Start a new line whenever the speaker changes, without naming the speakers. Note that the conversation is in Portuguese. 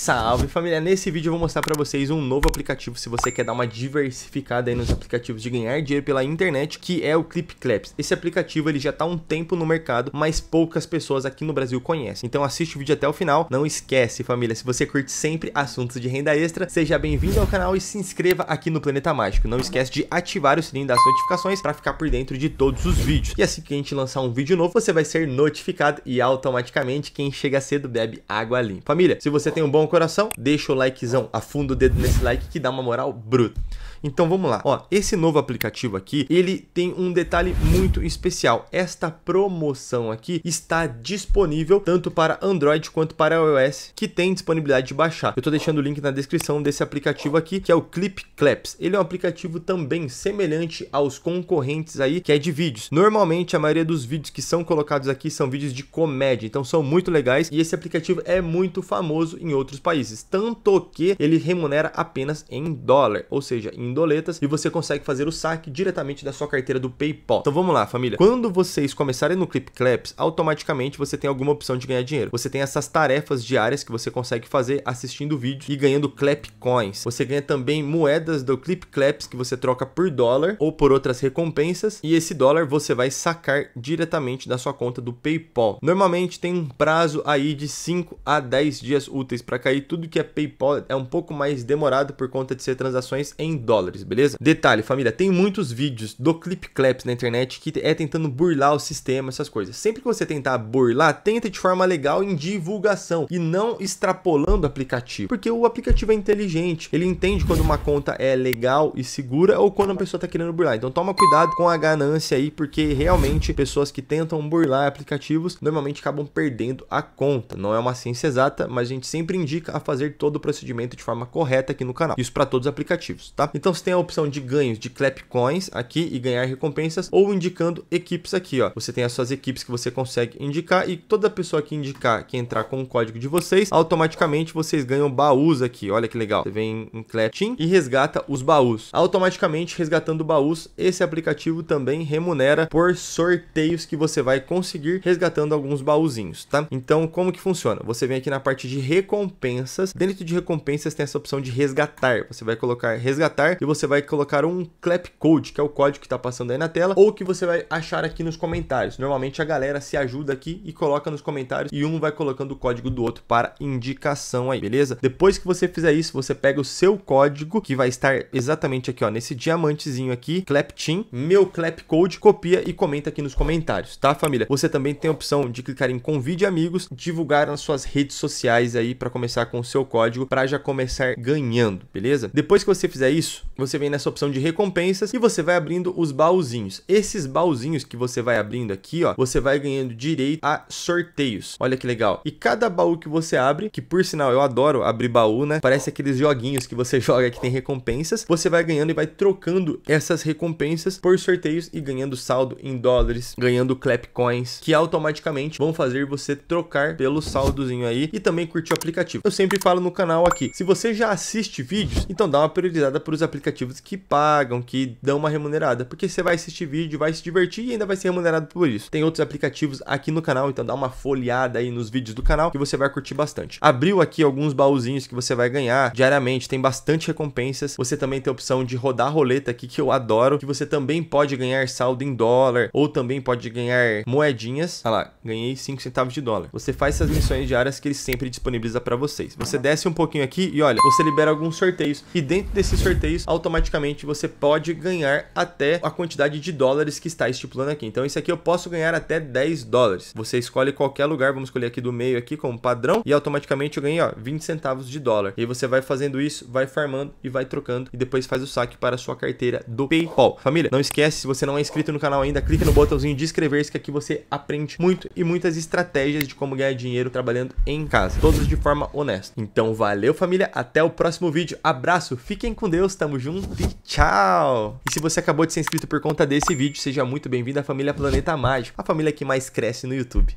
Salve família, nesse vídeo eu vou mostrar para vocês um novo aplicativo se você quer dar uma diversificada aí nos aplicativos de ganhar dinheiro pela internet, que é o ClipClaps. Esse aplicativo ele já está um tempo no mercado, mas poucas pessoas aqui no Brasil conhecem. Então assiste o vídeo até o final. Não esquece família, se você curte sempre assuntos de renda extra, seja bem-vindo ao canal e se inscreva aqui no Planeta Mágico. Não esquece de ativar o sininho das notificações para ficar por dentro de todos os vídeos. E assim que a gente lançar um vídeo novo, você vai ser notificado e automaticamente quem chega cedo bebe água limpa. Família, se você tem um bom coração, deixa o likezão, afunda o dedo nesse like que dá uma moral bruta. Então vamos lá. Ó, esse novo aplicativo aqui, ele tem um detalhe muito especial. Esta promoção aqui está disponível tanto para Android quanto para iOS, que tem disponibilidade de baixar. Eu estou deixando o link na descrição desse aplicativo aqui, que é o Clip Claps. Ele é um aplicativo também semelhante aos concorrentes aí, que é de vídeos. Normalmente a maioria dos vídeos que são colocados aqui são vídeos de comédia, então são muito legais e esse aplicativo é muito famoso em outros países, tanto que ele remunera apenas em dólar, ou seja, em em doletas e você consegue fazer o saque diretamente da sua carteira do PayPal. Então vamos lá, família. Quando vocês começarem no Clip Claps, automaticamente você tem alguma opção de ganhar dinheiro. Você tem essas tarefas diárias que você consegue fazer assistindo vídeo e ganhando Clap Coins. Você ganha também moedas do Clip Claps que você troca por dólar ou por outras recompensas e esse dólar você vai sacar diretamente da sua conta do PayPal. Normalmente tem um prazo aí de 5 a 10 dias úteis para cair tudo que é PayPal, é um pouco mais demorado por conta de ser transações em dólar dólares, beleza? Detalhe, família, tem muitos vídeos do Clip Claps na internet que é tentando burlar o sistema, essas coisas. Sempre que você tentar burlar, tenta de forma legal em divulgação e não extrapolando o aplicativo, porque o aplicativo é inteligente, ele entende quando uma conta é legal e segura ou quando a pessoa tá querendo burlar. Então toma cuidado com a ganância aí, porque realmente pessoas que tentam burlar aplicativos normalmente acabam perdendo a conta. Não é uma ciência exata, mas a gente sempre indica a fazer todo o procedimento de forma correta aqui no canal. Isso para todos os aplicativos, tá? Então então você tem a opção de ganhos de clap coins aqui e ganhar recompensas ou indicando equipes aqui, ó. Você tem as suas equipes que você consegue indicar e toda pessoa que indicar, que entrar com o código de vocês, automaticamente vocês ganham baús aqui. Olha que legal. Você vem em Clatin e resgata os baús. Automaticamente resgatando baús, esse aplicativo também remunera por sorteios que você vai conseguir resgatando alguns baúzinhos, tá? Então, como que funciona? Você vem aqui na parte de recompensas. Dentro de recompensas tem essa opção de resgatar. Você vai colocar resgatar e você vai colocar um clap code, que é o código que está passando aí na tela, ou que você vai achar aqui nos comentários. Normalmente a galera se ajuda aqui e coloca nos comentários e um vai colocando o código do outro para indicação aí, beleza? Depois que você fizer isso, você pega o seu código que vai estar exatamente aqui, ó, nesse diamantezinho aqui, clapteam, meu clap code, copia e comenta aqui nos comentários, tá, família? Você também tem a opção de clicar em convide amigos, divulgar nas suas redes sociais aí para começar com o seu código para já começar ganhando, beleza? Depois que você fizer isso, você vem nessa opção de recompensas e você vai abrindo os baúzinhos. Esses baúzinhos que você vai abrindo aqui, ó, você vai ganhando direito a sorteios. Olha que legal. E cada baú que você abre, que por sinal eu adoro abrir baú, né? Parece aqueles joguinhos que você joga que tem recompensas. Você vai ganhando e vai trocando essas recompensas por sorteios e ganhando saldo em dólares, ganhando clap coins, que automaticamente vão fazer você trocar pelo saldozinho aí e também curtir o aplicativo. Eu sempre falo no canal aqui, se você já assiste vídeos, então dá uma priorizada para os aplicativos aplicativos que pagam, que dão uma remunerada, porque você vai assistir vídeo, vai se divertir e ainda vai ser remunerado por isso. Tem outros aplicativos aqui no canal, então dá uma folheada aí nos vídeos do canal que você vai curtir bastante. Abriu aqui alguns baúzinhos que você vai ganhar diariamente, tem bastante recompensas. Você também tem a opção de rodar roleta aqui que eu adoro, que você também pode ganhar saldo em dólar ou também pode ganhar moedinhas. Olha, lá, ganhei 5 centavos de dólar. Você faz essas missões diárias que ele sempre disponibiliza para vocês. Você desce um pouquinho aqui e olha, você libera alguns sorteios e dentro desses sorteios automaticamente você pode ganhar até a quantidade de dólares que está estipulando aqui. Então isso aqui eu posso ganhar até 10 dólares. Você escolhe qualquer lugar, vamos escolher aqui do meio aqui como padrão e automaticamente eu ganhei, ó, 20 centavos de dólar. E você vai fazendo isso, vai farmando e vai trocando e depois faz o saque para a sua carteira do PayPal. Família, não esquece, se você não é inscrito no canal ainda, clica no botãozinho de inscrever-se que aqui você aprende muito e muitas estratégias de como ganhar dinheiro trabalhando em casa, todas de forma honesta. Então valeu família, até o próximo vídeo. Abraço, fiquem com Deus, tamo tamo junto e tchau! E se você acabou de ser inscrito por conta desse vídeo, seja muito bem-vindo à família Planeta Mágico, a família que mais cresce no YouTube.